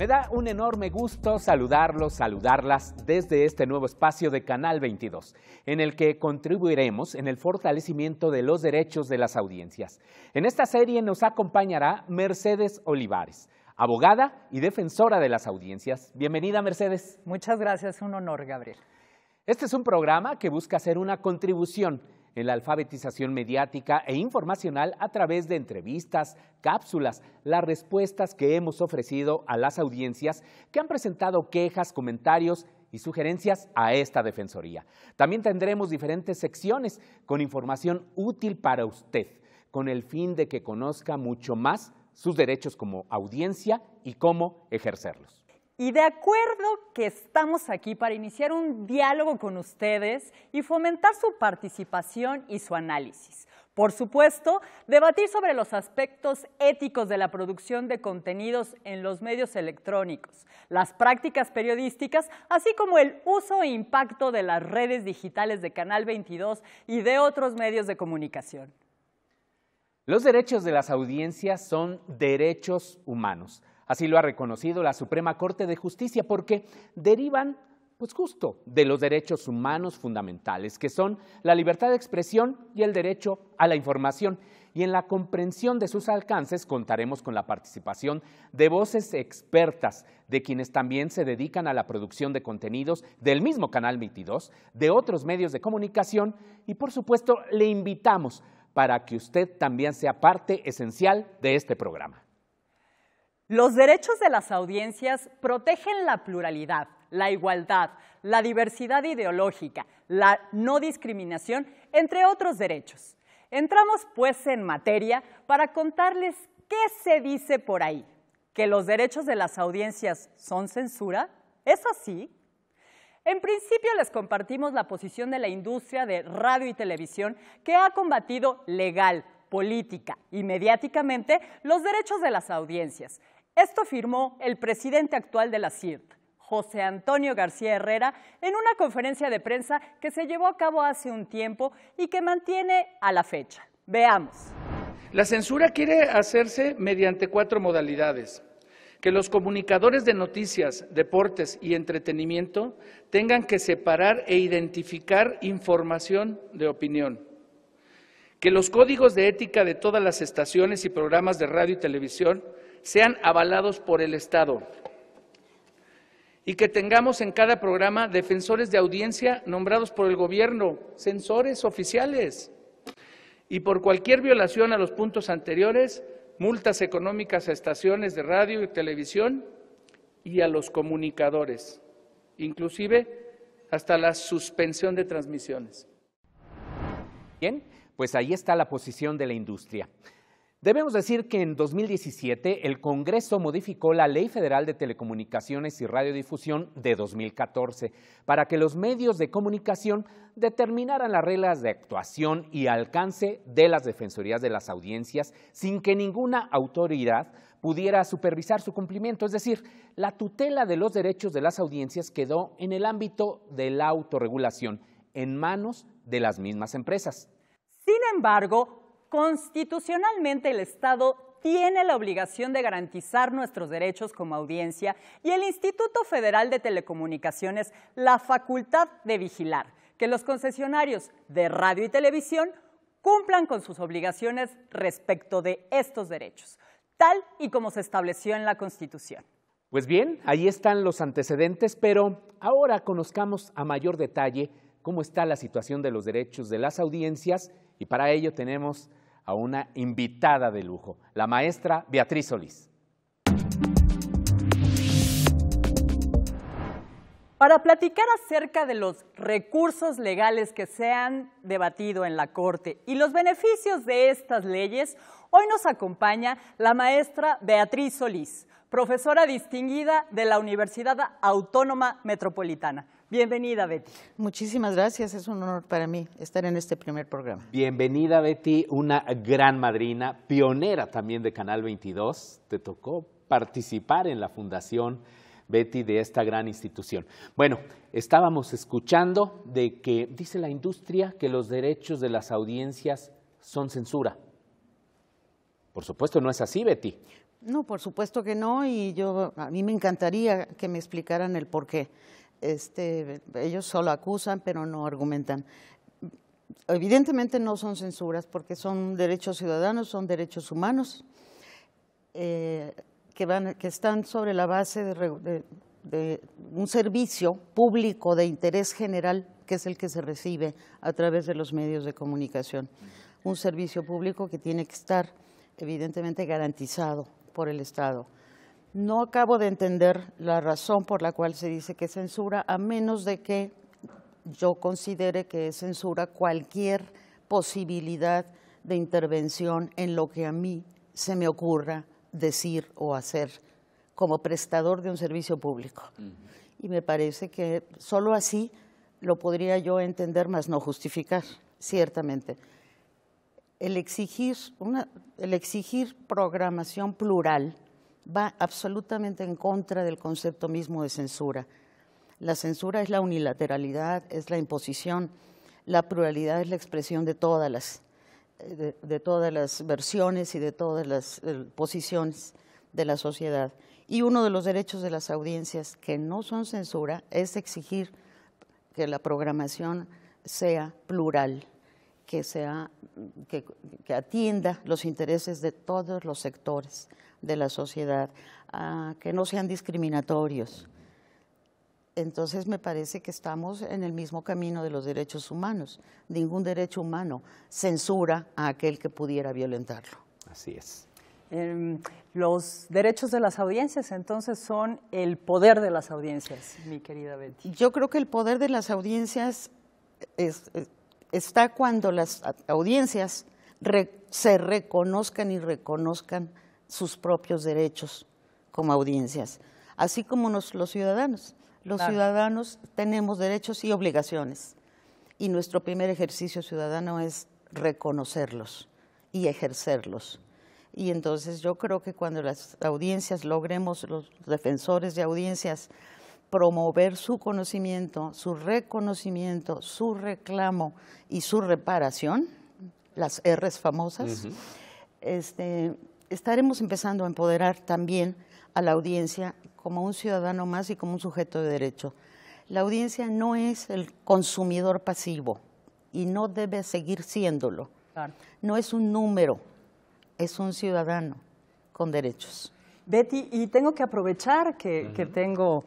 Me da un enorme gusto saludarlos, saludarlas desde este nuevo espacio de Canal 22, en el que contribuiremos en el fortalecimiento de los derechos de las audiencias. En esta serie nos acompañará Mercedes Olivares, abogada y defensora de las audiencias. Bienvenida, Mercedes. Muchas gracias, un honor, Gabriel. Este es un programa que busca hacer una contribución en la alfabetización mediática e informacional a través de entrevistas, cápsulas, las respuestas que hemos ofrecido a las audiencias que han presentado quejas, comentarios y sugerencias a esta Defensoría. También tendremos diferentes secciones con información útil para usted, con el fin de que conozca mucho más sus derechos como audiencia y cómo ejercerlos. Y de acuerdo que estamos aquí para iniciar un diálogo con ustedes y fomentar su participación y su análisis. Por supuesto, debatir sobre los aspectos éticos de la producción de contenidos en los medios electrónicos, las prácticas periodísticas, así como el uso e impacto de las redes digitales de Canal 22 y de otros medios de comunicación. Los derechos de las audiencias son derechos humanos. Así lo ha reconocido la Suprema Corte de Justicia porque derivan pues, justo de los derechos humanos fundamentales, que son la libertad de expresión y el derecho a la información. Y en la comprensión de sus alcances contaremos con la participación de voces expertas, de quienes también se dedican a la producción de contenidos del mismo Canal Mitid2, de otros medios de comunicación y por supuesto le invitamos para que usted también sea parte esencial de este programa. Los derechos de las audiencias protegen la pluralidad, la igualdad, la diversidad ideológica, la no discriminación, entre otros derechos. Entramos pues en materia para contarles qué se dice por ahí. ¿Que los derechos de las audiencias son censura? ¿Es así? En principio les compartimos la posición de la industria de radio y televisión que ha combatido legal, política y mediáticamente los derechos de las audiencias, esto firmó el presidente actual de la CIRT, José Antonio García Herrera, en una conferencia de prensa que se llevó a cabo hace un tiempo y que mantiene a la fecha. Veamos. La censura quiere hacerse mediante cuatro modalidades que los comunicadores de noticias, deportes y entretenimiento tengan que separar e identificar información de opinión, que los códigos de ética de todas las estaciones y programas de radio y televisión sean avalados por el Estado y que tengamos en cada programa defensores de audiencia nombrados por el gobierno, censores oficiales, y por cualquier violación a los puntos anteriores, multas económicas a estaciones de radio y televisión y a los comunicadores, inclusive hasta la suspensión de transmisiones. Bien, pues ahí está la posición de la industria. Debemos decir que en 2017 el Congreso modificó la Ley Federal de Telecomunicaciones y Radiodifusión de 2014 para que los medios de comunicación determinaran las reglas de actuación y alcance de las defensorías de las audiencias sin que ninguna autoridad pudiera supervisar su cumplimiento. Es decir, la tutela de los derechos de las audiencias quedó en el ámbito de la autorregulación, en manos de las mismas empresas. Sin embargo, Constitucionalmente el Estado tiene la obligación de garantizar nuestros derechos como audiencia y el Instituto Federal de Telecomunicaciones la facultad de vigilar que los concesionarios de radio y televisión cumplan con sus obligaciones respecto de estos derechos, tal y como se estableció en la Constitución. Pues bien, ahí están los antecedentes, pero ahora conozcamos a mayor detalle cómo está la situación de los derechos de las audiencias y para ello tenemos a una invitada de lujo, la maestra Beatriz Solís. Para platicar acerca de los recursos legales que se han debatido en la Corte y los beneficios de estas leyes, hoy nos acompaña la maestra Beatriz Solís, profesora distinguida de la Universidad Autónoma Metropolitana. Bienvenida, Betty. Muchísimas gracias, es un honor para mí estar en este primer programa. Bienvenida, Betty, una gran madrina, pionera también de Canal 22. Te tocó participar en la fundación, Betty, de esta gran institución. Bueno, estábamos escuchando de que dice la industria que los derechos de las audiencias son censura. Por supuesto, no es así, Betty. No, por supuesto que no, y yo a mí me encantaría que me explicaran el por qué este, ellos solo acusan, pero no argumentan. Evidentemente no son censuras porque son derechos ciudadanos, son derechos humanos eh, que, van, que están sobre la base de un servicio público de interés general que es el que se recibe a través de los medios de comunicación. Un servicio público que tiene que estar evidentemente garantizado por el Estado. No acabo de entender la razón por la cual se dice que censura, a menos de que yo considere que es censura cualquier posibilidad de intervención en lo que a mí se me ocurra decir o hacer como prestador de un servicio público. Y me parece que solo así lo podría yo entender, más no justificar, ciertamente. El exigir, una, el exigir programación plural va absolutamente en contra del concepto mismo de censura. La censura es la unilateralidad, es la imposición, la pluralidad es la expresión de todas las, de, todas las versiones y de todas las eh, posiciones de la sociedad. Y uno de los derechos de las audiencias que no son censura es exigir que la programación sea plural, que, sea, que atienda los intereses de todos los sectores de la sociedad, que no sean discriminatorios. Entonces me parece que estamos en el mismo camino de los derechos humanos. Ningún derecho humano censura a aquel que pudiera violentarlo. Así es. Em, los derechos de las audiencias entonces son el poder de las audiencias, mi querida Betty. Yo creo que el poder de las audiencias eh, está cuando las audiencias se reconozcan y reconozcan sus propios derechos como audiencias, así como los ciudadanos. Los ciudadanos tenemos derechos y obligaciones y nuestro primer ejercicio ciudadano es reconocerlos y ejercerlos. Y entonces yo creo que cuando las audiencias logremos, los defensores de audiencias, promover su conocimiento, su reconocimiento, su reclamo y su reparación, las R's famosas, este, estaremos empezando a empoderar también a la audiencia como un ciudadano más y como un sujeto de derecho. La audiencia no es el consumidor pasivo y no debe seguir siéndolo. No es un número, es un ciudadano con derechos. Betty, y tengo que aprovechar que tengo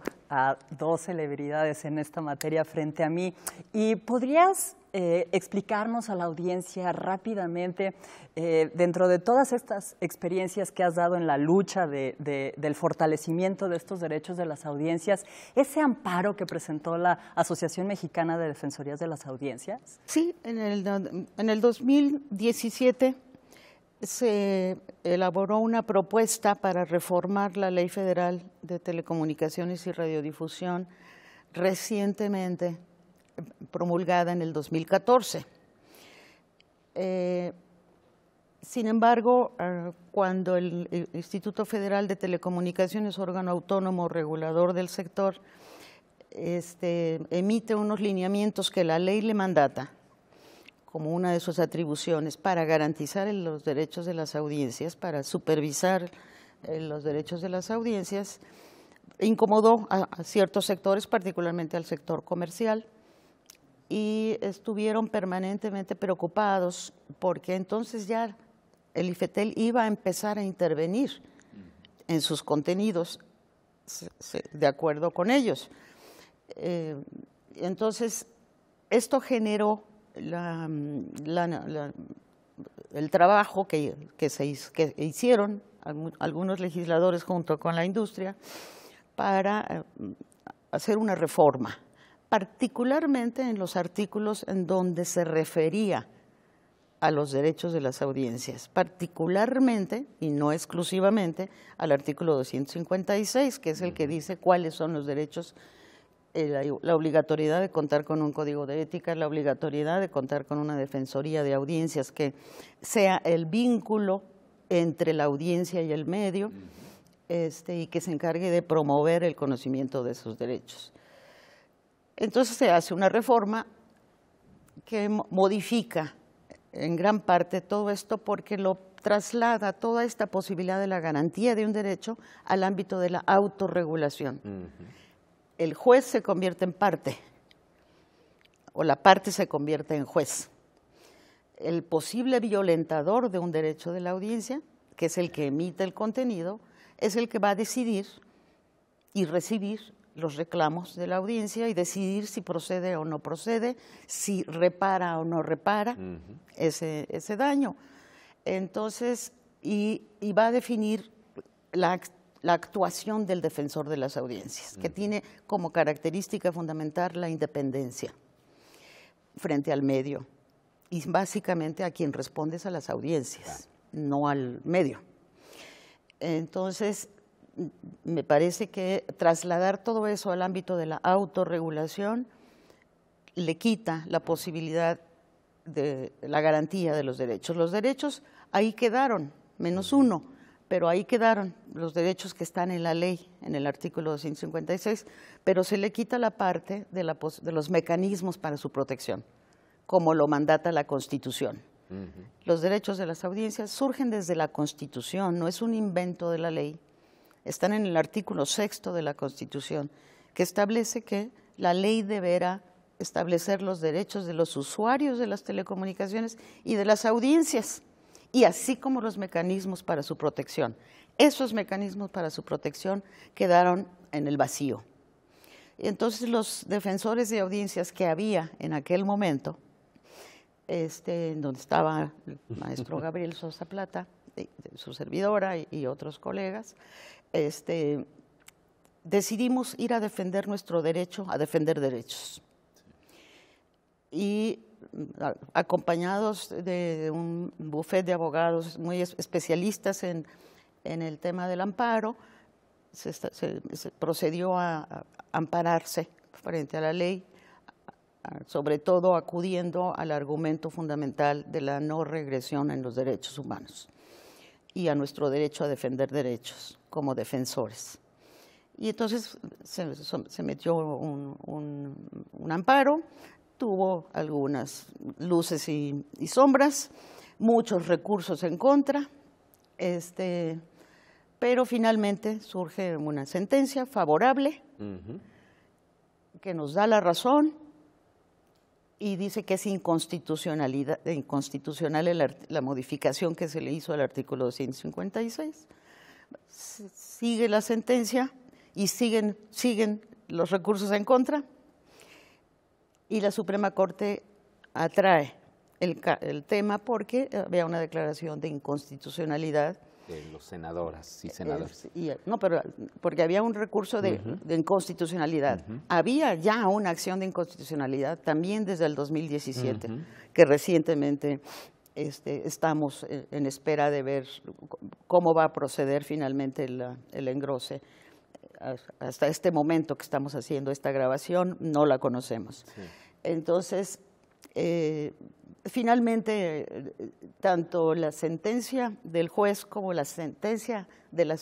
dos celebridades en esta materia frente a mí. ¿Y podrías eh, explicarnos a la audiencia rápidamente, eh, dentro de todas estas experiencias que has dado en la lucha de, del fortalecimiento de estos derechos de las audiencias, ese amparo que presentó la Asociación Mexicana de Defensorías de las Audiencias? Sí, en el, en el 2017 se elaboró una propuesta para reformar la Ley Federal de Telecomunicaciones y Radiodifusión recientemente promulgada en el 2014. Eh, sin embargo, ah, cuando el Instituto Federal de Telecomunicaciones, órgano autónomo regulador del sector, este, emite unos lineamientos que la ley le mandata, como una de sus atribuciones para garantizar los derechos de las audiencias, para supervisar eh, los derechos de las audiencias, incomodó a, ciertos sectores, particularmente al sector comercial, y estuvieron permanentemente preocupados porque entonces ya el IFETEL iba a empezar a intervenir en sus contenidos de acuerdo con ellos. Eh, entonces, esto generó el trabajo que, se, que hicieron algunos legisladores junto con la industria para eh, hacer una reforma, particularmente en los artículos en donde se refería a los derechos de las audiencias, particularmente y no exclusivamente al artículo 256, que es el que dice cuáles son los derechos eh, la obligatoriedad de contar con un código de ética, la obligatoriedad de contar con una defensoría de audiencias que sea el vínculo entre la audiencia y el medio este, y que se encargue de promover el conocimiento de sus derechos. Entonces se hace una reforma que modifica en gran parte todo esto porque lo traslada toda esta posibilidad de la garantía de un derecho al ámbito de la autorregulación el juez se convierte en parte o la parte se convierte en juez. El posible violentador de un derecho de la audiencia, que es el que emite el contenido, es el que va a decidir y recibir los reclamos de la audiencia y decidir si procede o no procede, si repara o no repara ese, ese, daño. Entonces, y, y va a definir la la actuación del defensor de las audiencias, que tiene como característica fundamental la independencia frente al medio y básicamente a quien respondes a las audiencias, no al medio. Entonces, me parece que trasladar todo eso al ámbito de la autorregulación le quita la posibilidad de la garantía de los derechos. Los derechos ahí quedaron, menos uno pero ahí quedaron los derechos que están en la ley, en el artículo 256, pero se le quita la parte de, los mecanismos para su protección, como lo mandata la Constitución. Los derechos de las audiencias surgen desde la Constitución, no es un invento de la ley. Están en el artículo sexto de la Constitución, que establece que la ley deberá establecer los derechos de los usuarios de las telecomunicaciones y de las audiencias y así como los mecanismos para su protección. Esos mecanismos para su protección quedaron en el vacío. Entonces los defensores de audiencias que había en aquel momento, este, en donde estaba el maestro Gabriel Sosa Plata, su servidora y, otros colegas, este, decidimos ir a defender nuestro derecho, a defender derechos. Y acompañados de un buffet de abogados muy especialistas en, el tema del amparo, se, procedió a, ampararse frente a la ley, sobre todo acudiendo al argumento fundamental de la no regresión en los derechos humanos y a nuestro derecho a defender derechos como defensores. Y entonces se, metió un amparo, hubo algunas luces y, sombras, muchos recursos en contra, este, pero finalmente surge una sentencia favorable que nos da la razón y dice que es inconstitucionalidad, inconstitucional la, modificación que se le hizo al artículo 256. Sigue la sentencia y siguen, siguen los recursos en contra y la Suprema Corte atrae el, tema porque eh, había una declaración de inconstitucionalidad de los senadoras y eh, senadores. Eh, no, pero porque había un recurso de, inconstitucionalidad. Había ya una acción de inconstitucionalidad también desde el 2017, que recientemente este, estamos en espera de ver cómo va a proceder finalmente el, el engrose. Hasta este momento que estamos haciendo esta grabación no la conocemos. Sí. Entonces, eh, finalmente, tanto la sentencia del juez como la sentencia de la,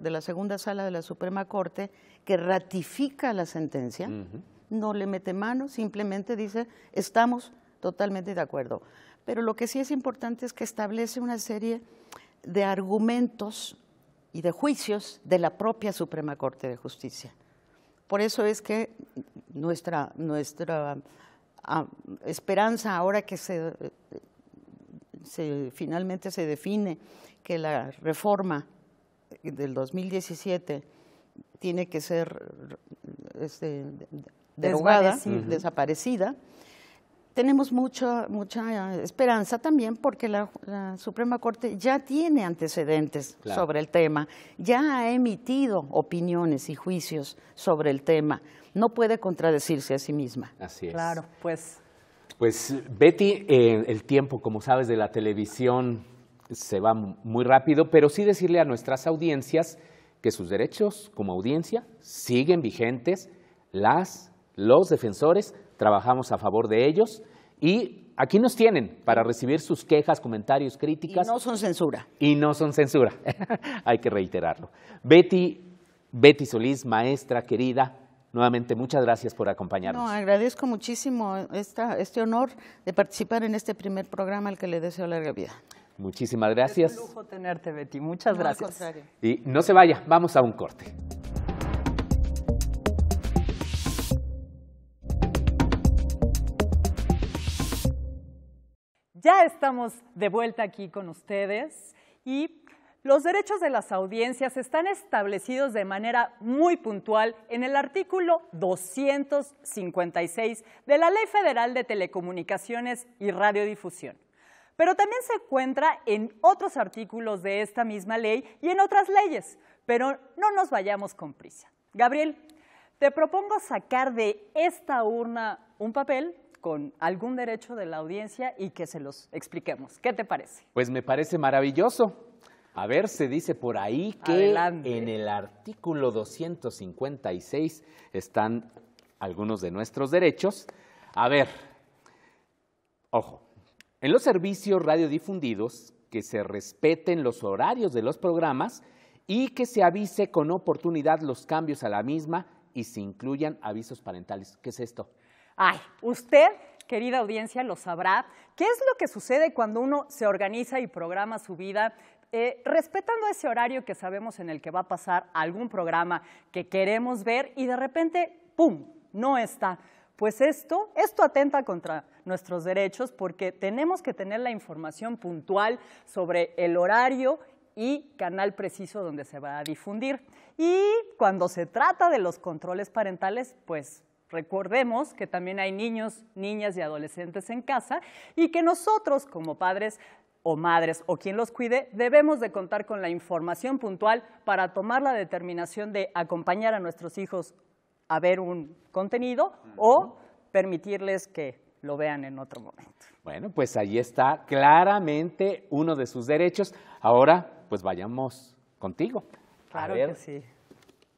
de la segunda sala de la Suprema Corte, que ratifica la sentencia, no le mete mano, simplemente dice, estamos totalmente de acuerdo. Pero lo que sí es importante es que establece una serie de argumentos y de juicios de la propia Suprema Corte de Justicia. Por eso es que nuestra, nuestra ah, esperanza ahora que se, finalmente se define que la reforma del 2017 tiene que ser este, derogada, desaparecida. Tenemos mucha, mucha esperanza también porque la, Suprema Corte ya tiene antecedentes sobre el tema, ya ha emitido opiniones y juicios sobre el tema no puede contradecirse a sí misma. Así es. Claro, pues. Pues Betty, eh, el tiempo, como sabes, de la televisión se va muy rápido, pero sí decirle a nuestras audiencias que sus derechos como audiencia siguen vigentes, las, los defensores trabajamos a favor de ellos y aquí nos tienen para recibir sus quejas, comentarios, críticas. Y no son censura. Y no son censura, hay que reiterarlo. Betty, Betty Solís, maestra querida, Nuevamente, muchas gracias por acompañarnos. No, agradezco muchísimo esta, este honor de participar en este primer programa al que le deseo larga vida. Muchísimas gracias. Es un lujo tenerte, Betty. Muchas gracias. y no se vaya, vamos a un corte. Ya estamos de vuelta aquí con ustedes y los derechos de las audiencias están establecidos de manera muy puntual en el artículo 256 de la Ley Federal de Telecomunicaciones y Radiodifusión, pero también se encuentra en otros artículos de esta misma ley y en otras leyes, pero no nos vayamos con prisa. Gabriel, te propongo sacar de esta urna un papel con algún derecho de la audiencia y que se los expliquemos. ¿Qué te parece? Pues me parece maravilloso. A ver, se dice por ahí que en el artículo 256 están algunos de nuestros derechos. A ver, ojo, en los servicios radiodifundidos, que se respeten los horarios de los programas y que se avise con oportunidad los cambios a la misma y se incluyan avisos parentales. ¿Qué es esto? Ay, usted, querida audiencia, lo sabrá. ¿Qué es lo que sucede cuando uno se organiza y programa su vida eh, respetando ese horario que sabemos en el que va a pasar algún programa que queremos ver y de repente, ¡pum!, no está. Pues esto, esto atenta contra nuestros derechos porque tenemos que tener la información puntual sobre el horario y canal preciso donde se va a difundir. Y cuando se trata de los controles parentales, pues recordemos que también hay niños, niñas y adolescentes en casa y que nosotros como padres o madres o quien los cuide, debemos de contar con la información puntual para tomar la determinación de acompañar a nuestros hijos a ver un contenido o permitirles que lo vean en otro momento. Bueno, pues ahí está claramente uno de sus derechos. Ahora, pues vayamos contigo. Claro a ver. que sí.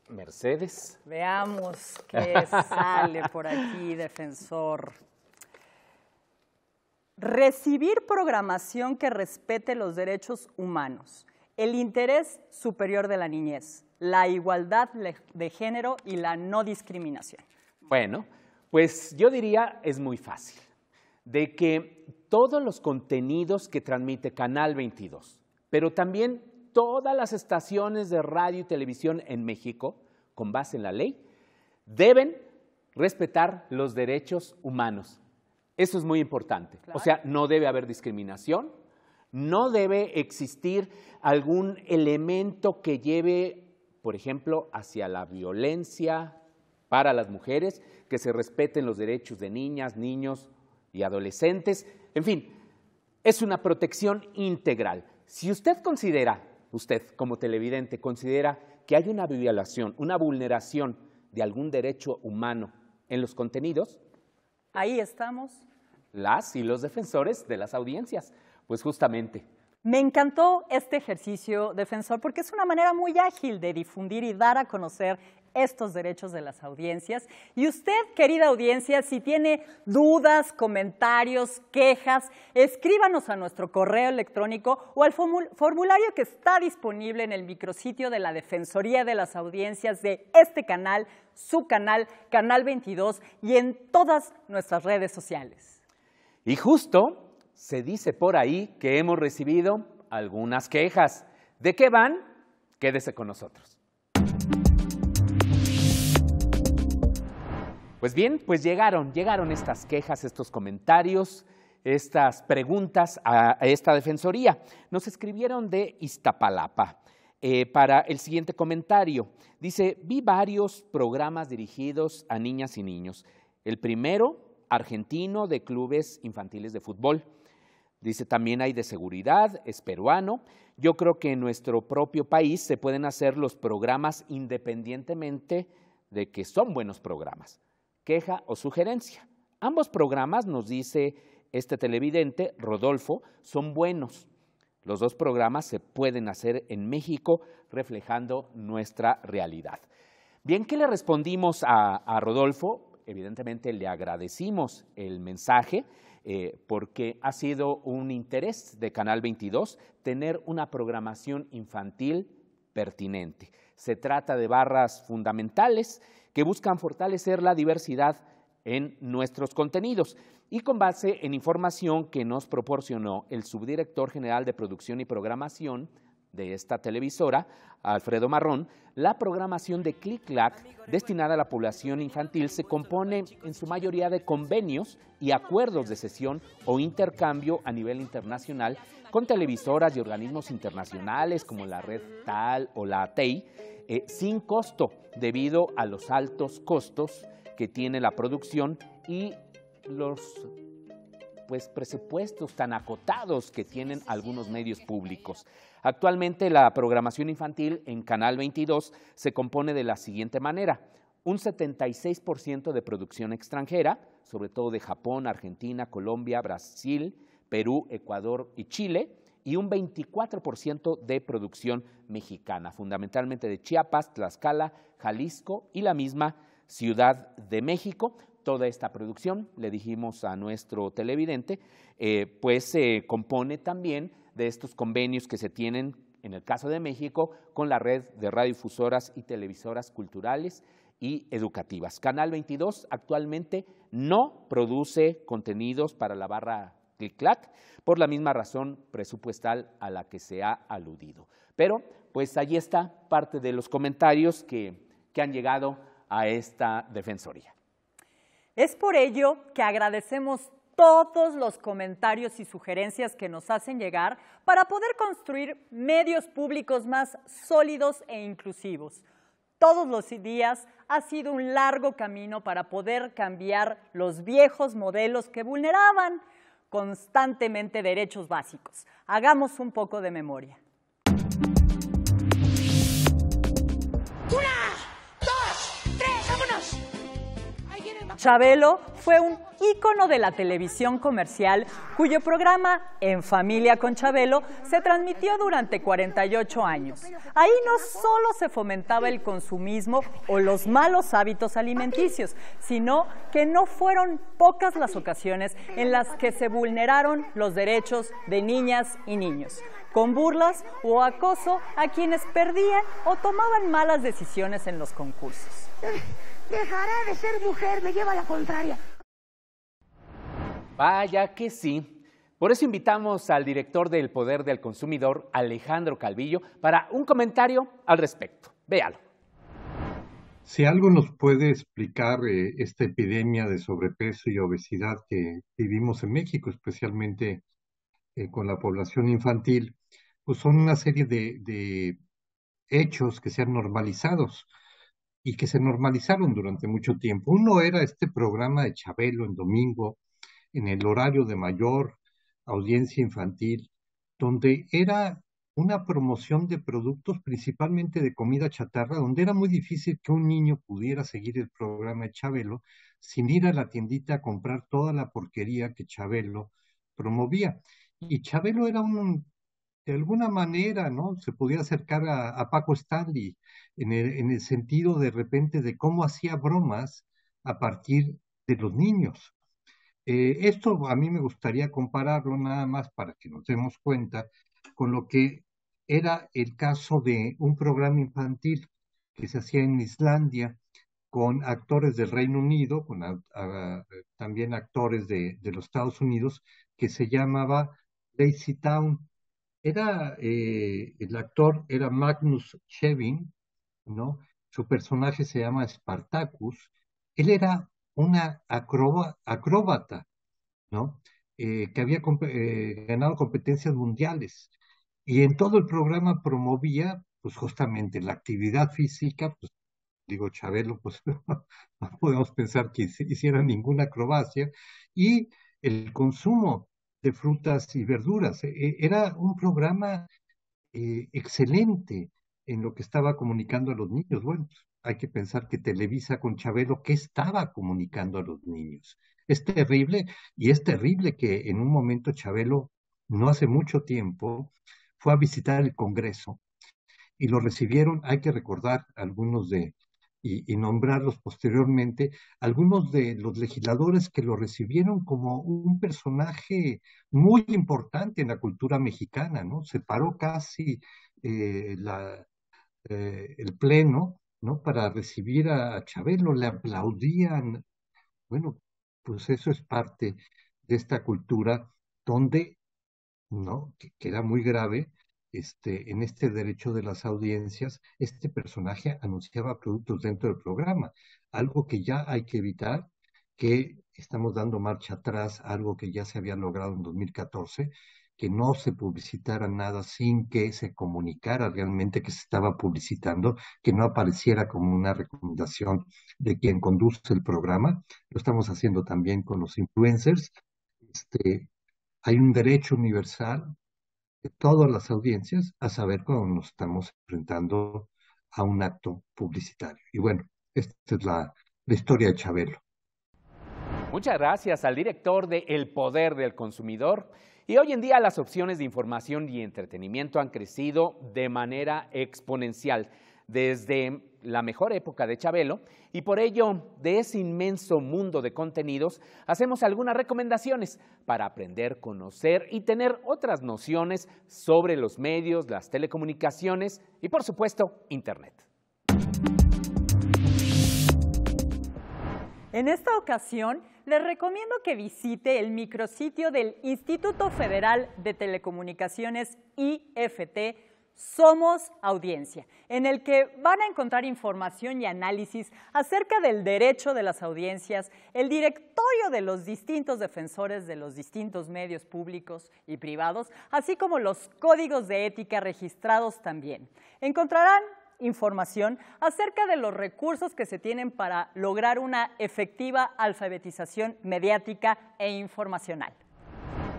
Mercedes. Veamos qué sale por aquí, defensor. Recibir programación que respete los derechos humanos, el interés superior de la niñez, la igualdad de género y la no discriminación. Bueno, pues yo diría es muy fácil, de que todos los contenidos que transmite Canal 22, pero también todas las estaciones de radio y televisión en México, con base en la ley, deben respetar los derechos humanos. Eso es muy importante. O sea, no debe haber discriminación, no debe existir algún elemento que lleve, por ejemplo, hacia la violencia para las mujeres, que se respeten los derechos de niñas, niños y adolescentes. En fin, es una protección integral. Si usted considera, usted como televidente, considera que hay una violación, una vulneración de algún derecho humano en los contenidos, Ahí estamos. Las y los defensores de las audiencias, pues justamente. Me encantó este ejercicio defensor porque es una manera muy ágil de difundir y dar a conocer estos derechos de las audiencias. Y usted, querida audiencia, si tiene dudas, comentarios, quejas, escríbanos a nuestro correo electrónico o al formulario que está disponible en el micrositio de la Defensoría de las Audiencias de este canal, su canal, Canal 22 y en todas nuestras redes sociales. Y justo se dice por ahí que hemos recibido algunas quejas. ¿De qué van? Quédese con nosotros. Pues bien, pues llegaron, llegaron estas quejas, estos comentarios, estas preguntas a, esta defensoría. Nos escribieron de Iztapalapa. Eh, para el siguiente comentario. Dice, vi varios programas dirigidos a niñas y niños. El primero, argentino de clubes infantiles de fútbol. Dice, también hay de seguridad, es peruano. Yo creo que en nuestro propio país se pueden hacer los programas independientemente de que son buenos programas queja o sugerencia. Ambos programas, nos dice este televidente, Rodolfo, son buenos. Los dos programas se pueden hacer en México reflejando nuestra realidad. Bien, ¿qué le respondimos a, Rodolfo? Evidentemente le agradecimos el mensaje eh, porque ha sido un interés de Canal 22 tener una programación infantil pertinente. Se trata de barras fundamentales que buscan fortalecer la diversidad en nuestros contenidos y con base en información que nos proporcionó el subdirector general de producción y programación de esta televisora, Alfredo Marrón, la programación de Click Clack destinada a la población infantil se compone en su mayoría de convenios y acuerdos de sesión o intercambio a nivel internacional con televisoras y organismos internacionales como la Red Tal o la ATEI, eh, sin costo debido a los altos costos que tiene la producción y los pues, presupuestos tan acotados que tienen algunos medios públicos. Actualmente la programación infantil en Canal 22 se compone de la siguiente manera. Un 76% de producción extranjera, sobre todo de Japón, Argentina, Colombia, Brasil, Perú, Ecuador y Chile, y un 24% de producción mexicana, fundamentalmente de Chiapas, Tlaxcala, Jalisco y la misma Ciudad de México, Toda esta producción, le dijimos a nuestro televidente, eh, pues se compone también de estos convenios que se tienen, en el caso de México, con la red de radiodifusoras y televisoras culturales y educativas. Canal 22 actualmente no produce contenidos para la barra click clac por la misma razón presupuestal a la que se ha aludido. Pero pues allí está parte de los comentarios que, que han llegado a esta defensoría. Es por ello que agradecemos todos los comentarios y sugerencias que nos hacen llegar para poder construir medios públicos más sólidos e inclusivos. Todos los días ha sido un largo camino para poder cambiar los viejos modelos que vulneraban constantemente derechos básicos. Hagamos un poco de memoria. Chabelo fue un ícono de la televisión comercial cuyo programa En Familia con Chabelo se transmitió durante 48 años. Ahí no solo se fomentaba el consumismo o los malos hábitos alimenticios, sino que no fueron pocas las ocasiones en las que se vulneraron los derechos de niñas y niños con burlas o acoso a quienes perdían o tomaban malas decisiones en los concursos. Dejará de ser mujer, me lleva la contraria. Vaya que sí. Por eso invitamos al director del Poder del Consumidor, Alejandro Calvillo, para un comentario al respecto. Véalo. Si algo nos puede explicar eh, esta epidemia de sobrepeso y obesidad que vivimos en México, especialmente eh, con la población infantil, pues son una serie de, hechos que se han normalizados y que se normalizaron durante mucho tiempo. Uno era este programa de Chabelo en domingo, en el horario de mayor audiencia infantil, donde era una promoción de productos principalmente de comida chatarra, donde era muy difícil que un niño pudiera seguir el programa de Chabelo sin ir a la tiendita a comprar toda la porquería que Chabelo promovía. Y Chabelo era un de alguna manera, ¿no? Se podía acercar a, Paco Stanley en el, sentido de repente de cómo hacía bromas a partir de los niños. Eh, esto a mí me gustaría compararlo nada más para que nos demos cuenta con lo que era el caso de un programa infantil que se hacía en Islandia con actores del Reino Unido, con también actores de, de los Estados Unidos, que se llamaba Lazy Town era, eh, el actor era Magnus Chevin, ¿no? Su personaje se llama Spartacus. Él era una acróbata, ¿no? Eh, que había eh, ganado competencias mundiales. Y en todo el programa promovía, pues justamente la actividad física, pues digo Chabelo, pues no podemos pensar que hiciera ninguna acrobacia, y el consumo de frutas y verduras. E, e, era un programa eh, excelente en lo que estaba comunicando a los niños. Bueno, pues, hay que pensar que Televisa con Chabelo, ¿qué estaba comunicando a los niños? Es terrible y es terrible que en un momento Chabelo, no hace mucho tiempo, fue a visitar el Congreso y lo recibieron, hay que recordar, algunos de y, nombrarlos posteriormente, algunos de los legisladores que lo recibieron como un personaje muy importante en la cultura mexicana, ¿no? Se paró casi eh, eh, el pleno, ¿no? Para recibir a Chabelo, le aplaudían. Bueno, pues eso es parte de esta cultura donde, ¿no? que era muy grave, este, en este derecho de las audiencias, este personaje anunciaba productos dentro del programa, algo que ya hay que evitar, que estamos dando marcha atrás, algo que ya se había logrado en 2014, que no se publicitara nada sin que se comunicara realmente que se estaba publicitando, que no apareciera como una recomendación de quien conduce el programa. Lo estamos haciendo también con los influencers. Este, hay un derecho universal todas las audiencias a saber cuando nos estamos enfrentando a un acto publicitario. Y bueno, esta es la, historia de Chabelo. Muchas gracias al director de El Poder del Consumidor. Y hoy en día las opciones de información y entretenimiento han crecido de manera exponencial. Desde la mejor época de Chabelo y por ello de ese inmenso mundo de contenidos hacemos algunas recomendaciones para aprender, conocer y tener otras nociones sobre los medios, las telecomunicaciones y por supuesto Internet. En esta ocasión les recomiendo que visite el micrositio del Instituto Federal de Telecomunicaciones IFT somos Audiencia, en el que van a encontrar información y análisis acerca del derecho de las audiencias, el directorio de los distintos defensores de los distintos medios públicos y privados, así como los códigos de ética registrados también. Encontrarán información acerca de los recursos que se tienen para lograr una efectiva alfabetización mediática e informacional.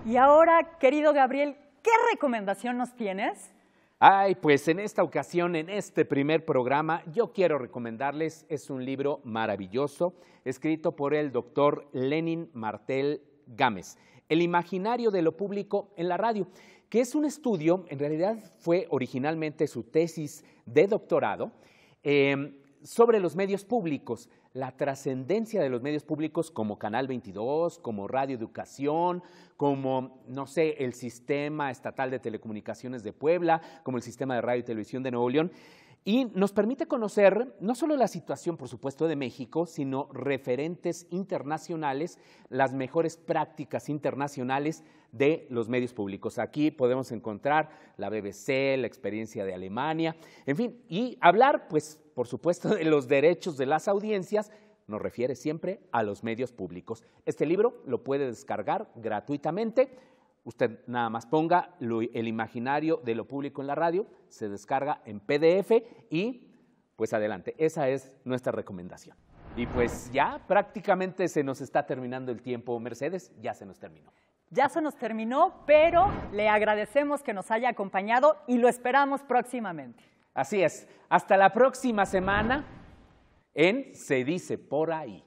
Y ahora, querido Gabriel, ¿qué recomendación nos tienes? Ay, pues en esta ocasión, en este primer programa, yo quiero recomendarles, es un libro maravilloso, escrito por el doctor Lenin Martel Gámez, El imaginario de lo público en la radio, que es un estudio, en realidad fue originalmente su tesis de doctorado, eh, sobre los medios públicos, la trascendencia de los medios públicos como Canal 22, como Radio Educación, como, no sé, el Sistema Estatal de Telecomunicaciones de Puebla, como el Sistema de Radio y Televisión de Nuevo León. Y nos permite conocer no solo la situación, por supuesto, de México, sino referentes internacionales, las mejores prácticas internacionales de los medios públicos. Aquí podemos encontrar la BBC, la experiencia de Alemania, en fin, y hablar, pues, por supuesto, de los derechos de las audiencias, nos refiere siempre a los medios públicos. Este libro lo puede descargar gratuitamente. Usted nada más ponga el imaginario de lo público en la radio, se descarga en PDF y pues adelante. Esa es nuestra recomendación. Y pues ya prácticamente se nos está terminando el tiempo, Mercedes, ya se nos terminó. Ya se nos terminó, pero le agradecemos que nos haya acompañado y lo esperamos próximamente. Así es. Hasta la próxima semana en Se dice por ahí.